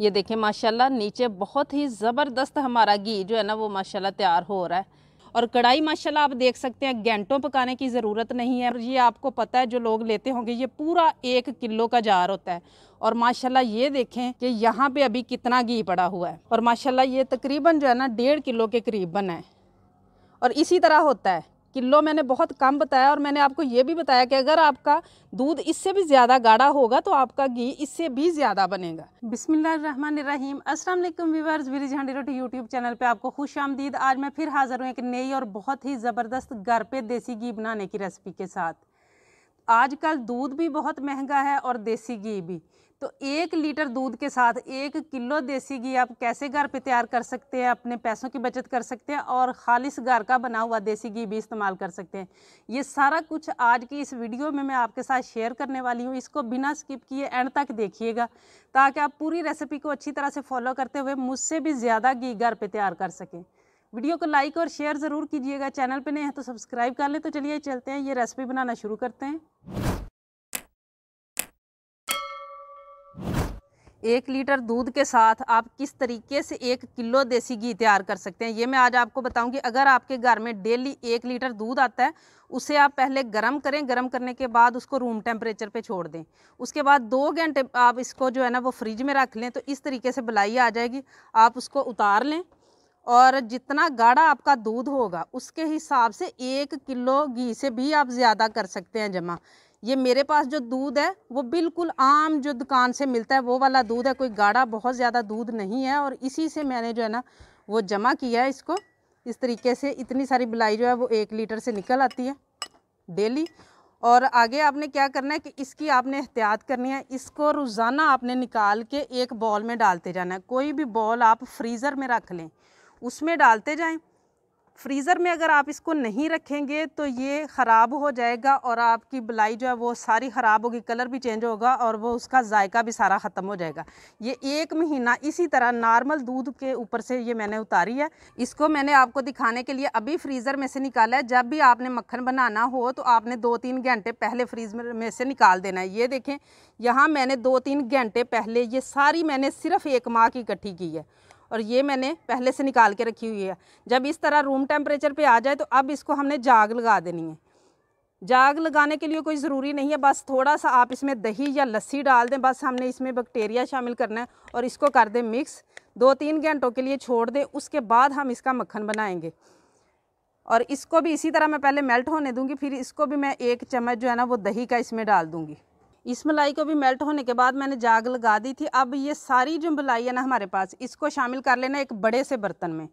ये देखें माशाल्लाह नीचे बहुत ही ज़बरदस्त हमारा घी जो है ना वो माशाल्लाह तैयार हो रहा है और कढ़ाई माशाल्लाह आप देख सकते हैं घंटों पकाने की ज़रूरत नहीं है ये आपको पता है जो लोग लेते होंगे ये पूरा एक किलो का जार होता है और माशाल्लाह ये देखें कि यहाँ पे अभी कितना घी पड़ा हुआ है और माशाल्लाह ये तकरीबन जो है ना डेढ़ किलो के करीब बना है और इसी तरह होता है किलो मैंने बहुत कम बताया और मैंने आपको ये भी बताया कि अगर आपका दूध इससे भी ज़्यादा गाढ़ा होगा तो आपका घी इससे भी ज़्यादा बनेगा बिसमीम अस्सलाम वालेकुम व्यूवर्स वीर हंडी रोटी यूट्यूब चैनल पे आपको खुश आमदीद आज मैं फिर हाजिर हूँ एक नई और बहुत ही ज़बरदस्त घर पर देसी घी बनाने की रेसिपी के साथ आजकल दूध भी बहुत महंगा है और देसी घी भी तो एक लीटर दूध के साथ एक किलो देसी घी आप कैसे घर पे तैयार कर सकते हैं अपने पैसों की बचत कर सकते हैं और खालिश घर का बना हुआ देसी घी भी इस्तेमाल कर सकते हैं ये सारा कुछ आज की इस वीडियो में मैं आपके साथ शेयर करने वाली हूँ इसको बिना स्किप किए एंड तक देखिएगा ताकि आप पूरी रेसिपी को अच्छी तरह से फॉलो करते हुए मुझसे भी ज़्यादा घी घर पर तैयार कर सकें वीडियो को लाइक और शेयर ज़रूर कीजिएगा चैनल पर नहीं है तो सब्सक्राइब कर लें तो चलिए चलते हैं ये रेसिपी बनाना शुरू करते हैं एक लीटर दूध के साथ आप किस तरीके से एक किलो देसी घी तैयार कर सकते हैं ये मैं आज आपको बताऊंगी अगर आपके घर में डेली एक लीटर दूध आता है उसे आप पहले गर्म करें गर्म करने के बाद उसको रूम टेम्परेचर पे छोड़ दें उसके बाद दो घंटे आप इसको जो है ना वो फ्रिज में रख लें तो इस तरीके से बलाई आ जाएगी आप उसको उतार लें और जितना गाढ़ा आपका दूध होगा उसके हिसाब से एक किलो घी से भी आप ज़्यादा कर सकते हैं जमा ये मेरे पास जो दूध है वो बिल्कुल आम जो दुकान से मिलता है वो वाला दूध है कोई गाढ़ा बहुत ज़्यादा दूध नहीं है और इसी से मैंने जो है ना वो जमा किया है इसको इस तरीके से इतनी सारी बलाई जो है वो एक लीटर से निकल आती है डेली और आगे आपने क्या करना है कि इसकी आपने एहतियात करनी है इसको रोज़ाना आपने निकाल के एक बॉल में डालते जाना है कोई भी बॉल आप फ्रीज़र में रख लें उसमें डालते जाएँ फ्रीज़र में अगर आप इसको नहीं रखेंगे तो ये ख़राब हो जाएगा और आपकी बलाई जो है वो सारी ख़राब होगी कलर भी चेंज होगा और वो उसका जायका भी सारा ख़त्म हो जाएगा ये एक महीना इसी तरह नॉर्मल दूध के ऊपर से ये मैंने उतारी है इसको मैंने आपको दिखाने के लिए अभी फ्रीज़र में से निकाला है जब भी आपने मक्खन बनाना हो तो आपने दो तीन घंटे पहले फ्रीज में से निकाल देना है ये देखें यहाँ मैंने दो तीन घंटे पहले ये सारी मैंने सिर्फ़ एक माह की इकट्ठी की है और ये मैंने पहले से निकाल के रखी हुई है जब इस तरह रूम टेम्परेचर पे आ जाए तो अब इसको हमने जाग लगा देनी है जाग लगाने के लिए कोई ज़रूरी नहीं है बस थोड़ा सा आप इसमें दही या लस्सी डाल दें बस हमने इसमें बैक्टीरिया शामिल करना है और इसको कर दें मिक्स दो तीन घंटों के लिए छोड़ दें उसके बाद हम इसका मक्खन बनाएँगे और इसको भी इसी तरह मैं पहले मेल्ट होने दूँगी फिर इसको भी मैं एक चम्मच जो है ना वो दही का इसमें डाल दूँगी इस मलाई को भी मेल्ट होने के बाद मैंने जाग लगा दी थी अब ये सारी जो मलाई है ना हमारे पास इसको शामिल कर लेना एक बड़े से बर्तन में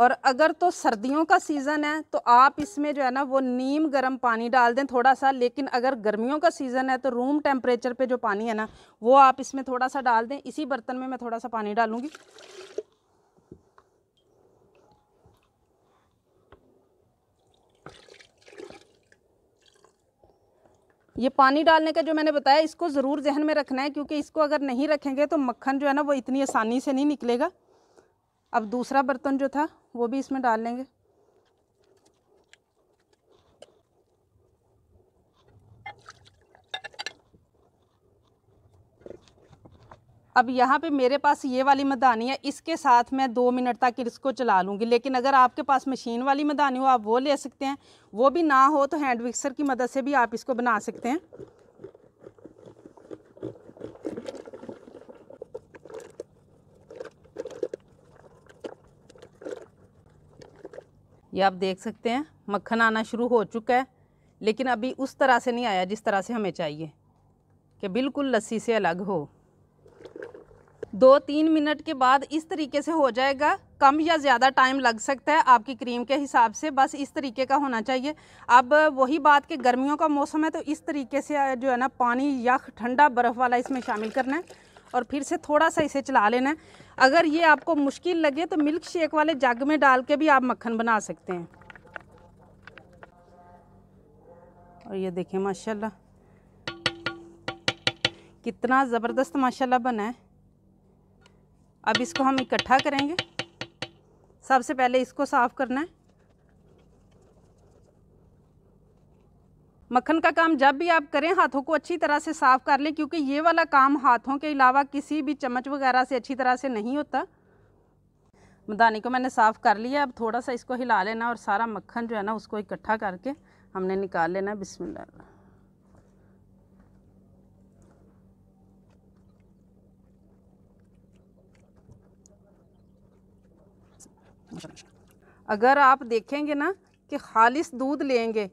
और अगर तो सर्दियों का सीज़न है तो आप इसमें जो है ना वो नीम गर्म पानी डाल दें थोड़ा सा लेकिन अगर गर्मियों का सीज़न है तो रूम टेम्परेचर पे जो पानी है ना वो आप इसमें थोड़ा सा डाल दें इसी बर्तन में मैं थोड़ा सा पानी डालूँगी ये पानी डालने का जो मैंने बताया इसको ज़रूर जहन में रखना है क्योंकि इसको अगर नहीं रखेंगे तो मक्खन जो है ना वो इतनी आसानी से नहीं निकलेगा अब दूसरा बर्तन जो था वो भी इसमें डाल लेंगे अब यहाँ पे मेरे पास ये वाली मदानी है इसके साथ मैं दो मिनट तक इसको चला लूँगी लेकिन अगर आपके पास मशीन वाली मदानी हो आप वो ले सकते हैं वो भी ना हो तो हैंड मिक्सर की मदद से भी आप इसको बना सकते हैं ये आप देख सकते हैं मक्खन आना शुरू हो चुका है लेकिन अभी उस तरह से नहीं आया जिस तरह से हमें चाहिए कि बिल्कुल लस्सी से अलग हो दो तीन मिनट के बाद इस तरीके से हो जाएगा कम या ज़्यादा टाइम लग सकता है आपकी क्रीम के हिसाब से बस इस तरीके का होना चाहिए अब वही बात कि गर्मियों का मौसम है तो इस तरीके से जो है ना पानी यख ठंडा बर्फ़ वाला इसमें शामिल करना है और फिर से थोड़ा सा इसे चला लेना है अगर ये आपको मुश्किल लगे तो मिल्क शेक वाले जग में डाल के भी आप मक्खन बना सकते हैं और ये देखें माशाल्लाह कितना ज़बरदस्त माशाल्लाह बना है अब इसको हम इकट्ठा करेंगे सबसे पहले इसको साफ़ करना है मक्खन का काम जब भी आप करें हाथों को अच्छी तरह से साफ़ कर लें क्योंकि ये वाला काम हाथों के अलावा किसी भी चम्मच वगैरह से अच्छी तरह से नहीं होता मदानी को मैंने साफ़ कर लिया अब थोड़ा सा इसको हिला लेना और सारा मक्खन जो है ना उसको इकट्ठा करके हमने निकाल लेना बिस्मिल्लाह अगर आप देखेंगे ना कि खालिश दूध लेंगे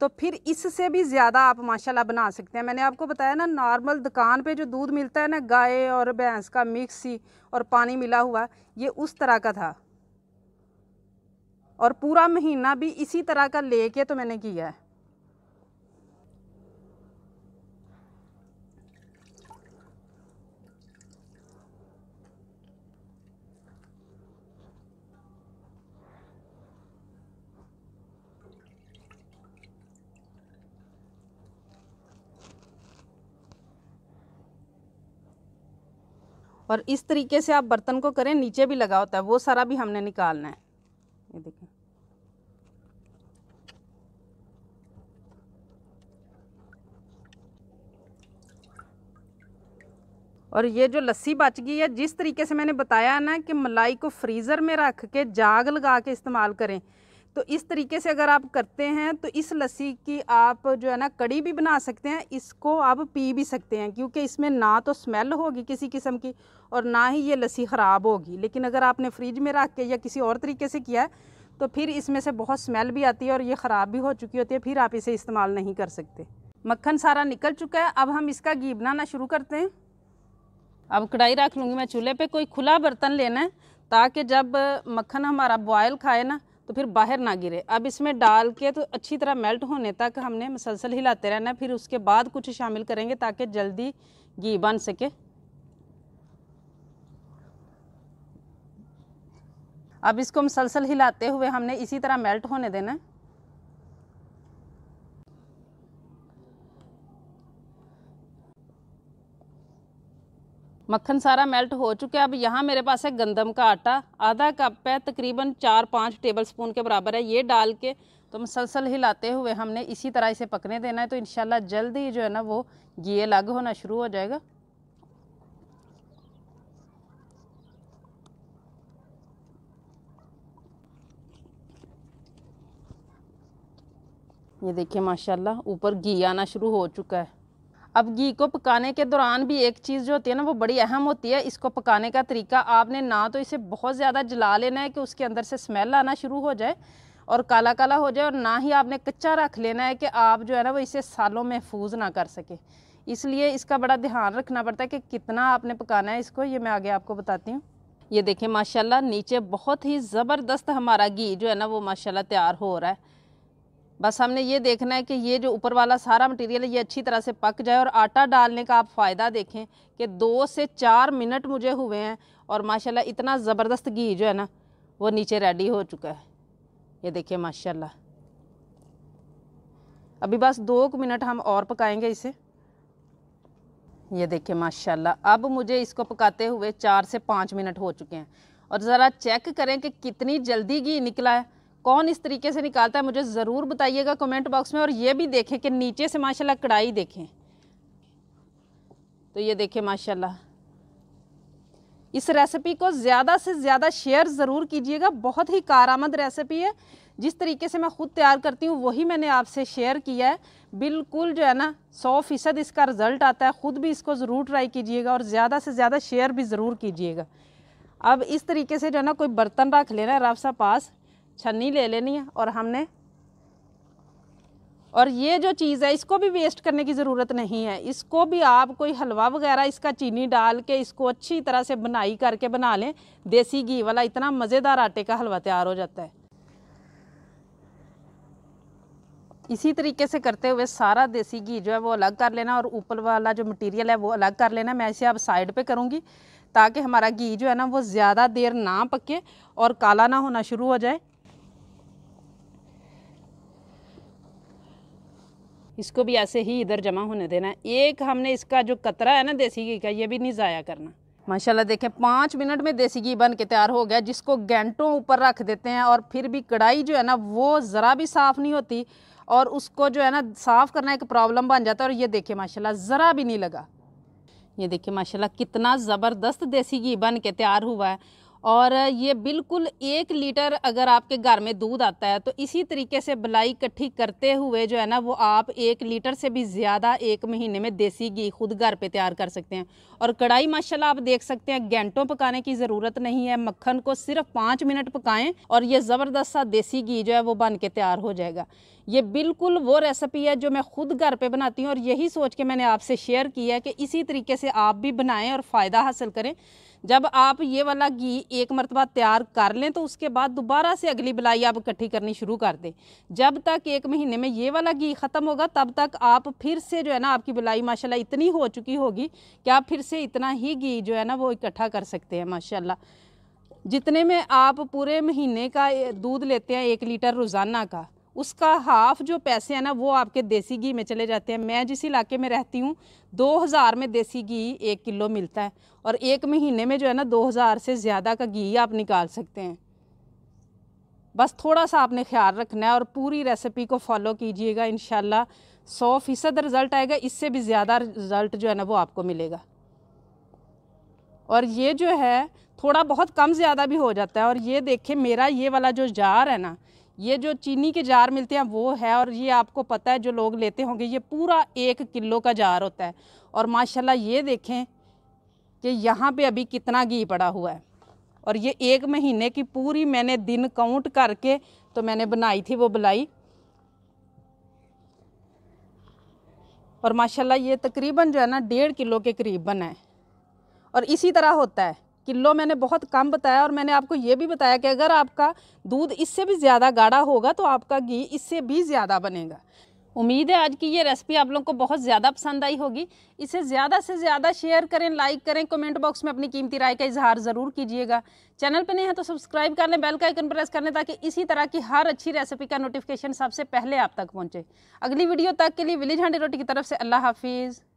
तो फिर इससे भी ज़्यादा आप माशाल्लाह बना सकते हैं मैंने आपको बताया ना नॉर्मल दुकान पे जो दूध मिलता है ना गाय और भैंस का मिक्सी और पानी मिला हुआ ये उस तरह का था और पूरा महीना भी इसी तरह का लेके तो मैंने किया है और इस तरीके से आप बर्तन को करें नीचे भी लगा होता है वो सारा भी हमने निकालना है ये देखें और ये जो लस्सी बच गई है जिस तरीके से मैंने बताया ना कि मलाई को फ्रीज़र में रख के जाग लगा के इस्तेमाल करें तो इस तरीके से अगर आप करते हैं तो इस लस्सी की आप जो है ना कड़ी भी बना सकते हैं इसको आप पी भी सकते हैं क्योंकि इसमें ना तो स्मेल होगी किसी किस्म की और ना ही ये लस्सी ख़राब होगी लेकिन अगर आपने फ्रिज में रख के या किसी और तरीके से किया है तो फिर इसमें से बहुत स्मेल भी आती है और ये ख़राब भी हो चुकी होती है फिर आप इसे इस्तेमाल नहीं कर सकते मक्खन सारा निकल चुका है अब हम इसका घी बनाना शुरू करते हैं अब कढ़ाई रख लूँगी मैं चूल्हे पर कोई खुला बर्तन लेना है ताकि जब मक्खन हमारा बॉयल खाए ना तो फिर बाहर ना गिरे अब इसमें डाल के तो अच्छी तरह मेल्ट होने तक हमने मुसलसल हिलाते रहना फिर उसके बाद कुछ शामिल करेंगे ताकि जल्दी घी बन सके अब इसको मुसलसल हिलाते हुए हमने इसी तरह मेल्ट होने देना है मक्खन सारा मेल्ट हो चुका है अब यहाँ मेरे पास है गंदम का आटा आधा कप है तकरीबन चार पाँच टेबल स्पून के बराबर है ये डाल के तो मुसलसल हिलाते हुए हमने इसी तरह इसे पकने देना है तो इन जल्द ही जो है ना वो घी अलग होना शुरू हो जाएगा ये देखिए माशाल्लाह ऊपर घी आना शुरू हो चुका है अब घी को पकाने के दौरान भी एक चीज़ जो होती है ना वो बड़ी अहम होती है इसको पकाने का तरीका आपने ना तो इसे बहुत ज़्यादा जला लेना है कि उसके अंदर से स्मेल आना शुरू हो जाए और काला काला हो जाए और ना ही आपने कच्चा रख लेना है कि आप जो है ना वो इसे सालों महफूज ना कर सके इसलिए इसका बड़ा ध्यान रखना पड़ता है कि कितना आपने पकाना है इसको ये मैं आगे आपको बताती हूँ ये देखें माशाल्लाह नीचे बहुत ही ज़बरदस्त हमारा घी जो है ना वो माशाल्लाह तैयार हो रहा है बस हमने ये देखना है कि ये जो ऊपर वाला सारा मटेरियल है ये अच्छी तरह से पक जाए और आटा डालने का आप फ़ायदा देखें कि दो से चार मिनट मुझे हुए हैं और माशाल्लाह इतना ज़बरदस्त घी जो है ना वो नीचे रेडी हो चुका है ये देखिए माशाल्लाह अभी बस दो मिनट हम और पकाएंगे इसे ये देखिए माशाल्लाह अब मुझे इसको पकाते हुए चार से पाँच मिनट हो चुके हैं और ज़रा चेक करें कि कितनी जल्दी घी निकला है कौन इस तरीके से निकालता है मुझे ज़रूर बताइएगा कमेंट बॉक्स में और ये भी देखें कि नीचे से माशाल्लाह कढ़ाई देखें तो ये देखें माशाल्लाह इस रेसिपी को ज़्यादा से ज़्यादा शेयर ज़रूर कीजिएगा बहुत ही कारामद रेसिपी है जिस तरीके से मैं ख़ुद तैयार करती हूँ वही मैंने आपसे शेयर किया है बिल्कुल जो है ना सौ फ़ीसद इसका रिज़ल्ट आता है ख़ुद भी इसको ज़रूर ट्राई कीजिएगा और ज़्यादा से ज़्यादा शेयर भी ज़रूर कीजिएगा अब इस तरीके से जो है ना कोई बर्तन रख लेना है रफ्सा पास छन्नी ले लेनी है और हमने और ये जो चीज़ है इसको भी वेस्ट करने की ज़रूरत नहीं है इसको भी आप कोई हलवा वगैरह इसका चीनी डाल के इसको अच्छी तरह से बनाई करके बना लें देसी घी वाला इतना मज़ेदार आटे का हलवा तैयार हो जाता है इसी तरीके से करते हुए सारा देसी घी जो है वो अलग कर लेना और ऊपर वाला जो मटेरियल है वो अलग कर लेना मैं इसे अब साइड पे करूँगी ताकि हमारा घी जो है ना वो ज़्यादा देर ना पके और काला ना होना शुरू हो जाए इसको भी ऐसे ही इधर जमा होने देना एक हमने इसका जो कतरा है ना देसी घी का ये भी नहीं ज़ाया करना माशाल्लाह देखें पाँच मिनट में देसी घी बन के तैयार हो गया जिसको घंटों ऊपर रख देते हैं और फिर भी कढ़ाई जो है ना वो ज़रा भी साफ़ नहीं होती और उसको जो है ना साफ़ करना एक प्रॉब्लम बन जाता है और ये देखे माशाल्लाह ज़रा भी नहीं लगा ये देखिए माशाल्लाह कितना ज़बरदस्त देसी घी बन के तैयार हुआ है और ये बिल्कुल एक लीटर अगर आपके घर में दूध आता है तो इसी तरीके से बलाई इकट्ठी करते हुए जो है ना वो आप एक लीटर से भी ज़्यादा एक महीने में देसी घी खुद घर पे तैयार कर सकते हैं और कढ़ाई माशाल्लाह आप देख सकते हैं घंटों पकाने की ज़रूरत नहीं है मक्खन को सिर्फ पाँच मिनट पकाएं और ये ज़बरदस्त सा देसी घी जो है वो बन के तैयार हो जाएगा ये बिल्कुल वो रेसिपी है जो मैं खुद घर पे बनाती हूँ और यही सोच के मैंने आपसे शेयर किया है कि इसी तरीके से आप भी बनाएं और फ़ायदा हासिल करें जब आप ये वाला घी एक मरतबा तैयार कर लें तो उसके बाद दोबारा से अगली बलाई आप इकट्ठी करनी शुरू कर दें जब तक एक महीने में ये वाला घी ख़त्म होगा तब तक आप फिर से जो है ना आपकी बलाई माशाल्लाह इतनी हो चुकी होगी कि आप फिर से इतना ही घी जो है ना वो इकट्ठा कर सकते हैं माशाल्लाह जितने में आप पूरे महीने का दूध लेते हैं एक लीटर रोज़ाना का उसका हाफ जो पैसे हैं ना वो आपके देसी घी में चले जाते हैं मैं जिस इलाके में रहती हूँ दो हज़ार में देसी घी एक किलो मिलता है और एक महीने में जो है ना दो हज़ार से ज़्यादा का घी आप निकाल सकते हैं बस थोड़ा सा आपने ख्याल रखना है और पूरी रेसिपी को फॉलो कीजिएगा इन सौ फ़ीसद रिज़ल्ट आएगा इससे भी ज़्यादा रिज़ल्ट जो है ना वो आपको मिलेगा और ये जो है थोड़ा बहुत कम ज़्यादा भी हो जाता है और ये देखें मेरा ये वाला जो जार है ना ये जो चीनी के जार मिलते हैं वो है और ये आपको पता है जो लोग लेते होंगे ये पूरा एक किलो का जार होता है और माशाल्लाह ये देखें कि यहाँ पे अभी कितना घी पड़ा हुआ है और ये एक महीने की पूरी मैंने दिन काउंट करके तो मैंने बनाई थी वो बलाई और माशाल्लाह ये तकरीबन जो है ना डेढ़ किलो के करीब बना है और इसी तरह होता है किलो मैंने बहुत कम बताया और मैंने आपको ये भी बताया कि अगर आपका दूध इससे भी ज़्यादा गाढ़ा होगा तो आपका घी इससे भी ज़्यादा बनेगा उम्मीद है आज की ये रेसिपी आप लोग को बहुत ज़्यादा पसंद आई होगी इसे ज़्यादा से ज़्यादा शेयर करें लाइक करें कमेंट बॉक्स में अपनी कीमती राय का इजहार ज़रूर कीजिएगा चैनल पर नहीं है तो सब्सक्राइब कर लें बेल का आइकन प्रेस कर लें ताकि इसी तरह की हर अच्छी रेसिपी का नोटिफिकेशन सबसे पहले आप तक पहुँचे अगली वीडियो तक के लिए विलेज हांडी रोटी की तरफ से अल्लाह हाफिज़